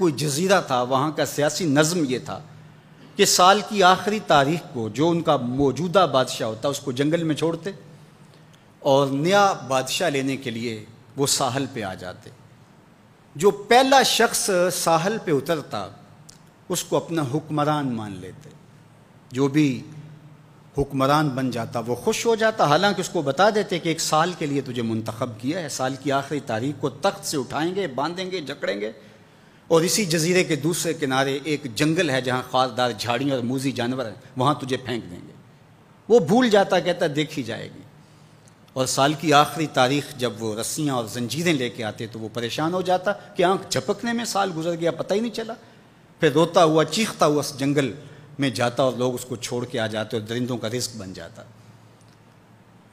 कोई जजीरा था वहाँ का सियासी नज़म ये था कि साल की आखिरी तारीख को जो उनका मौजूदा बादशाह होता उसको जंगल में छोड़ते और नया बादशाह लेने के लिए वो साहल पे आ जाते जो पहला शख्स साहल पे उतरता उसको अपना हुक्मरान मान लेते जो भी हुक्मरान बन जाता वो खुश हो जाता हालांकि उसको बता देते कि एक साल के लिए तुझे मुंतखब किया है साल की आखिरी तारीख को तख्त से उठाएंगे बांधेंगे जकड़ेंगे और इसी जजीरे के दूसरे किनारे एक जंगल है जहाँ खासदार झाड़ी और मूजी जानवर हैं वहाँ तुझे फेंक देंगे वो भूल जाता कहता देखी जाएगी और साल की आखिरी तारीख जब वो रस्सियाँ और जंजीरें लेके आते तो वो परेशान हो जाता कि आंख झपकने में साल गुजर गया पता ही नहीं चला फिर रोता हुआ चीखता हुआ उस जंगल में जाता और लोग उसको छोड़ के आ जाते और दरिंदों का रिस्क बन जाता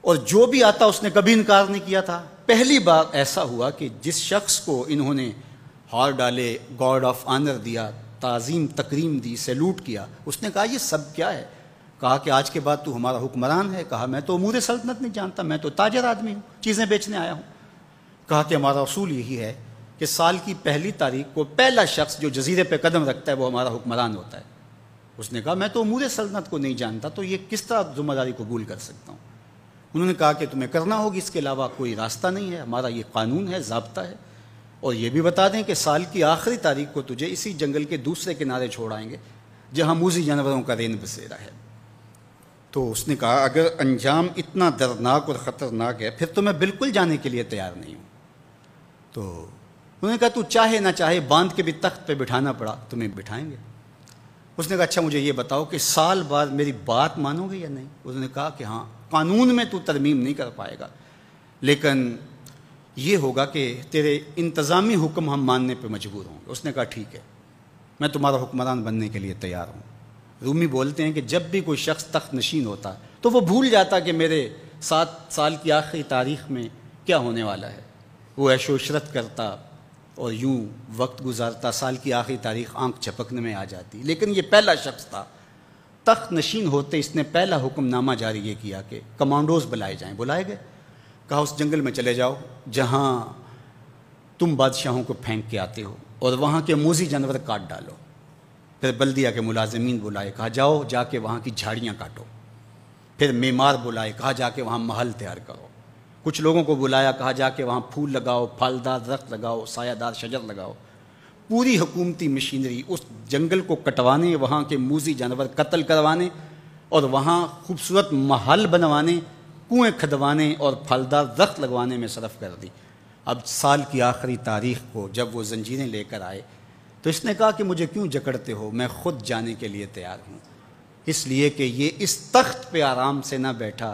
और जो भी आता उसने कभी इनकार नहीं किया था पहली बार ऐसा हुआ कि जिस शख्स को इन्होंने हॉर डाले गॉड ऑफ आनर दिया ताज़ीम तकरीम दी सैल्यूट किया उसने कहा ये सब क्या है कहा कि आज के बाद तू हमारा हुक्मरान है कहा मैं तो अमूर सल्तनत नहीं जानता मैं तो ताजर आदमी हूँ चीज़ें बेचने आया हूँ कहा कि हमारा असूल यही है कि साल की पहली तारीख को पहला शख्स जो जजीरे पर कदम रखता है वो हमारा हुक्मरान होता है उसने कहा मैं तो अमूर सल्तनत को नहीं जानता तो ये किस तरह जिम्मेदारी कबूल कर सकता हूँ उन्होंने कहा कि तुम्हें करना होगी इसके अलावा कोई रास्ता नहीं है हमारा ये कानून है जबता है और ये भी बता दें कि साल की आखिरी तारीख को तुझे इसी जंगल के दूसरे किनारे छोड़ आएंगे जहाँ मूजी जानवरों का रेन बसेरा है तो उसने कहा अगर अंजाम इतना दर्दनाक और ख़तरनाक है फिर तो मैं बिल्कुल जाने के लिए तैयार नहीं हूँ तो उन्होंने कहा तू चाहे ना चाहे बांध के भी तख्त पर बिठाना पड़ा तुम्हें बिठाएंगे उसने कहा अच्छा मुझे ये बताओ कि साल बाद मेरी बात मानोगे या नहीं उसने कहा कि हाँ कानून में तू तरमीम नहीं कर पाएगा लेकिन ये होगा कि तेरे इंतज़ामी हुक्म हम मानने पे मजबूर होंगे उसने कहा ठीक है मैं तुम्हारा हुक्मरान बनने के लिए तैयार हूँ रूमी बोलते हैं कि जब भी कोई शख्स तख्त नशीन होता तो वो भूल जाता कि मेरे सात साल की आखिरी तारीख में क्या होने वाला है वो ऐशोशरत करता और यूँ वक्त गुजारता साल की आखिरी तारीख आंख चपकने में आ जाती लेकिन ये पहला शख्स था तख्त नशीन होते इसने पहला हुक्मनामा जारी ये किया कि कमांडोज बुलाए जाएं बुलाए गए कहा उस जंगल में चले जाओ जहाँ तुम बादशाहों को फेंक के आते हो और वहाँ के मोजी जानवर काट डालो फिर बल्दिया के मुलाजमीन बुलाए कहा जाओ जाके वहाँ की झाड़ियाँ काटो फिर मेमार बुलाए कहा जाके वहाँ महल तैयार करो कुछ लोगों को बुलाया कहा जाके वहाँ फूल लगाओ फलदार रख लगाओ सायादार शजर लगाओ पूरी हुकूमती मशीनरी उस जंगल को कटवाने वहाँ के मूजी जानवर कत्ल करवाने और वहाँ खूबसूरत महल बनवाने कुएं खदवाने और फलदार दरख्त लगवाने में सरफ कर दी अब साल की आखिरी तारीख को जब वो जंजीरें लेकर आए तो इसने कहा कि मुझे क्यों जकड़ते हो मैं खुद जाने के लिए तैयार हूँ इसलिए कि ये इस तख्त पे आराम से ना बैठा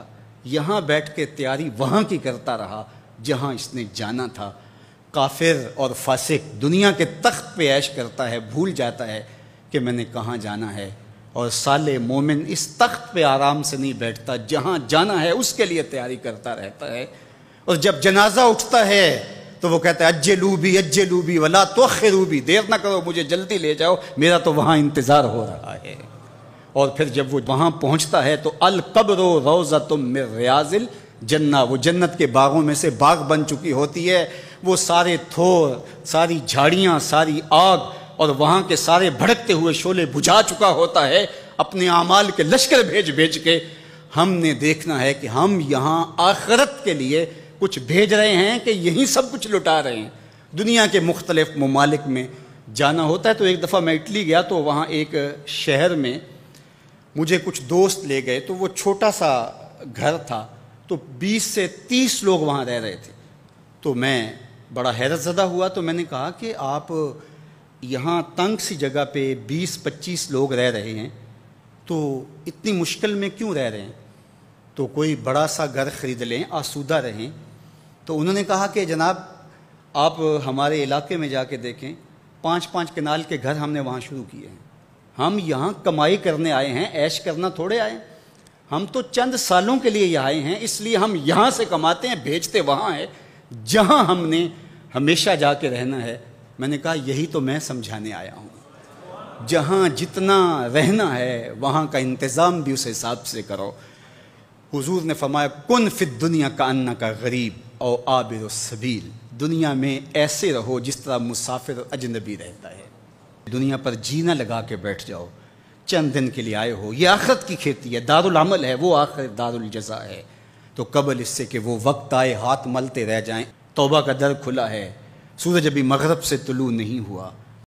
यहाँ बैठ के तैयारी वहाँ की करता रहा जहाँ इसने जाना था काफिर और फासिक दुनिया के तख्त पे ऐश करता है भूल जाता है कि मैंने कहाँ जाना है और साले मोमिन इस तख्त पे आराम से नहीं बैठता जहाँ जाना है उसके लिए तैयारी करता रहता है और जब जनाजा उठता है तो वो कहता है अज्जे लूबी अज्जे लूबी वला तो रूबी देर ना करो मुझे जल्दी ले जाओ मेरा तो वहाँ इंतज़ार हो रहा है और फिर जब वो वहां पहुंचता है तो अल कब्रो रोज़ा तुम मिर रियाजिल जन्ना वो जन्नत के बागों में से बाग बन चुकी होती है वो सारे थोर सारी झाड़ियाँ सारी आग और वहां के सारे भड़कते हुए शोले बुझा चुका होता है अपने अमाल के लश्कर भेज भेज के हमने देखना है कि हम यहाँ आखरत के लिए कुछ भेज रहे हैं कि यहीं सब कुछ लुटा रहे हैं दुनिया के मुख्तलिफ ममालिक में जाना होता है तो एक दफ़ा मैं इटली गया तो वहाँ एक शहर में मुझे कुछ दोस्त ले गए तो वो छोटा सा घर था तो 20 से 30 लोग वहाँ रह रहे थे तो मैं बड़ा हैरत ज़दा हुआ तो मैंने कहा कि आप यहाँ तंग सी जगह पे 20-25 लोग रह रहे हैं तो इतनी मुश्किल में क्यों रह रहे हैं तो कोई बड़ा सा घर ख़रीद लें आसूदा रहें तो उन्होंने कहा कि जनाब आप हमारे इलाके में जाके देखें पाँच पाँच कनाल के घर हमने वहाँ शुरू किए हैं हम यहाँ कमाई करने आए हैं ऐश करना थोड़े आए हम तो चंद सालों के लिए यहाँ आए हैं इसलिए हम यहाँ से कमाते हैं भेजते वहाँ है जहाँ हमने हमेशा जाके रहना है मैंने कहा यही तो मैं समझाने आया हूँ जहाँ जितना रहना है वहाँ का इंतज़ाम भी उस हिसाब से करो हुजूर ने फरमाया कन फित दुनिया का अन्ना का गरीब और आबिर सबील दुनिया में ऐसे रहो जिस तरह मुसाफिर अजनबी रहता है दुनिया पर जीना लगा के बैठ जाओ चंद दिन के लिए आए हो ये आखरत की खेती है दारुलमल है वो आखिर दारुलजजा है तो कबल इससे कि वो वक्त आए हाथ मलते रह जाएं तोबा का दर खुला है सूरज अभी मगरब से तुलू नहीं हुआ